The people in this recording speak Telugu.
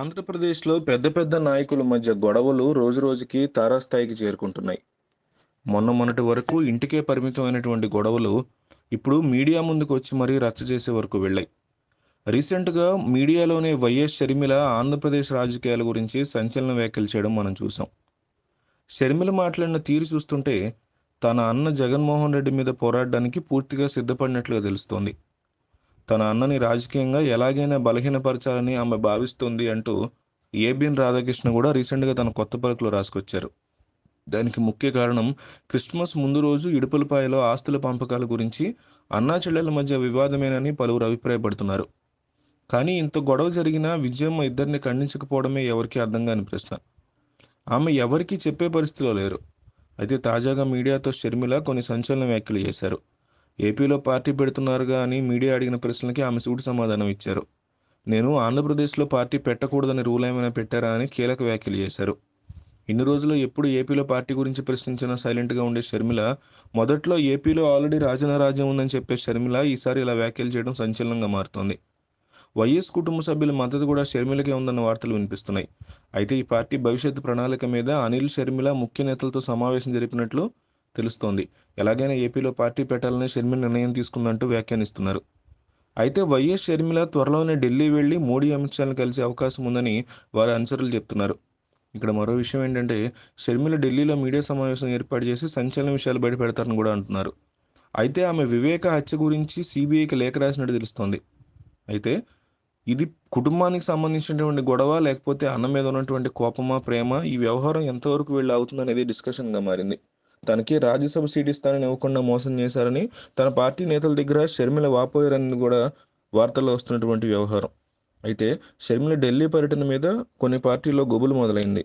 ఆంధ్రప్రదేశ్లో పెద్ద పెద్ద నాయకుల మధ్య గొడవలు రోజు రోజుకి తారాస్థాయికి చేరుకుంటున్నాయి మొన్న మొన్నటి వరకు ఇంటికే పరిమితమైనటువంటి గొడవలు ఇప్పుడు మీడియా ముందుకు వచ్చి మరీ రచ్చ చేసే వరకు వెళ్ళాయి రీసెంట్గా మీడియాలోనే వైఎస్ షర్మిల ఆంధ్రప్రదేశ్ రాజకీయాల గురించి సంచలన వ్యాఖ్యలు చేయడం మనం చూసాం షర్మిల మాట్లాడిన తీరు చూస్తుంటే తన అన్న జగన్మోహన్ రెడ్డి మీద పోరాడడానికి పూర్తిగా సిద్ధపడినట్లుగా తెలుస్తోంది తన అన్నని రాజకీయంగా ఎలాగైనా బలహీనపరచాలని ఆమె భావిస్తుంది అంటూ ఏబిఎన్ రాధాకృష్ణ కూడా రీసెంట్గా తన కొత్త పలుకులు రాసుకొచ్చారు దానికి ముఖ్య కారణం క్రిస్మస్ ముందు రోజు ఇడుపులపాయలో ఆస్తుల పంపకాల గురించి అన్నా చెల్లెల మధ్య వివాదమేనని పలువురు అభిప్రాయపడుతున్నారు కానీ ఇంత గొడవ జరిగినా విజయమ్మ ఇద్దరిని ఖండించకపోవడమే ఎవరికీ అర్థం కాని ప్రశ్న ఆమె ఎవరికీ చెప్పే పరిస్థితిలో లేరు అయితే తాజాగా మీడియాతో షర్మిల కొన్ని సంచలన వ్యాఖ్యలు చేశారు ఏపీలో పార్టీ పెడుతున్నారుగా అని మీడియా అడిగిన ప్రశ్నలకి ఆమె సూటి సమాధానం ఇచ్చారు నేను ఆంధ్రప్రదేశ్లో పార్టీ పెట్టకూడదని రూల్ ఏమైనా పెట్టారా అని కీలక వ్యాఖ్యలు చేశారు ఇన్ని రోజులు ఎప్పుడు ఏపీలో పార్టీ గురించి ప్రశ్నించినా సైలెంట్గా ఉండే షర్మిల మొదట్లో ఏపీలో ఆల్రెడీ రాజ్యం ఉందని చెప్పే షర్మిల ఈసారి ఇలా వ్యాఖ్యలు చేయడం సంచలనంగా మారుతోంది వైఎస్ కుటుంబ సభ్యుల మద్దతు కూడా షర్మిలకే ఉందన్న వార్తలు వినిపిస్తున్నాయి అయితే ఈ పార్టీ భవిష్యత్ ప్రణాళిక మీద అనిల్ షర్మిల ముఖ్య నేతలతో సమావేశం జరిపినట్లు తెలుస్తోంది ఎలాగైనా ఏపీలో పార్టీ పెట్టాలని షర్మిల నిర్ణయం తీసుకుందంటూ వ్యాఖ్యానిస్తున్నారు అయితే వైఎస్ షర్మిల త్వరలోనే ఢిల్లీ వెళ్ళి మోడీ అమిత్ షాను కలిసే అవకాశం ఉందని వారి అనుచరులు చెప్తున్నారు ఇక్కడ మరో విషయం ఏంటంటే షర్మిల ఢిల్లీలో మీడియా సమావేశం ఏర్పాటు చేసి సంచలన విషయాలు బయటపెడతారని కూడా అంటున్నారు అయితే ఆమె వివేక హత్య గురించి సిబిఐకి లేఖ రాసినట్టు తెలుస్తోంది అయితే ఇది కుటుంబానికి సంబంధించినటువంటి గొడవ లేకపోతే అన్న మీద ఉన్నటువంటి కోపమా ప్రేమ ఈ వ్యవహారం ఎంతవరకు వీళ్ళు అవుతుందనేది డిస్కషన్గా మారింది తనకి రాజ్యసభ సీట్ ఇస్తానని ఇవ్వకుండా మోసం చేశారని తన పార్టీ నేతల దగ్గర షర్మిల వాపోయారని కూడా వార్తల్లో వస్తున్నటువంటి వ్యవహారం అయితే షర్మిల ఢిల్లీ పర్యటన మీద కొన్ని పార్టీల్లో గొబులు మొదలైంది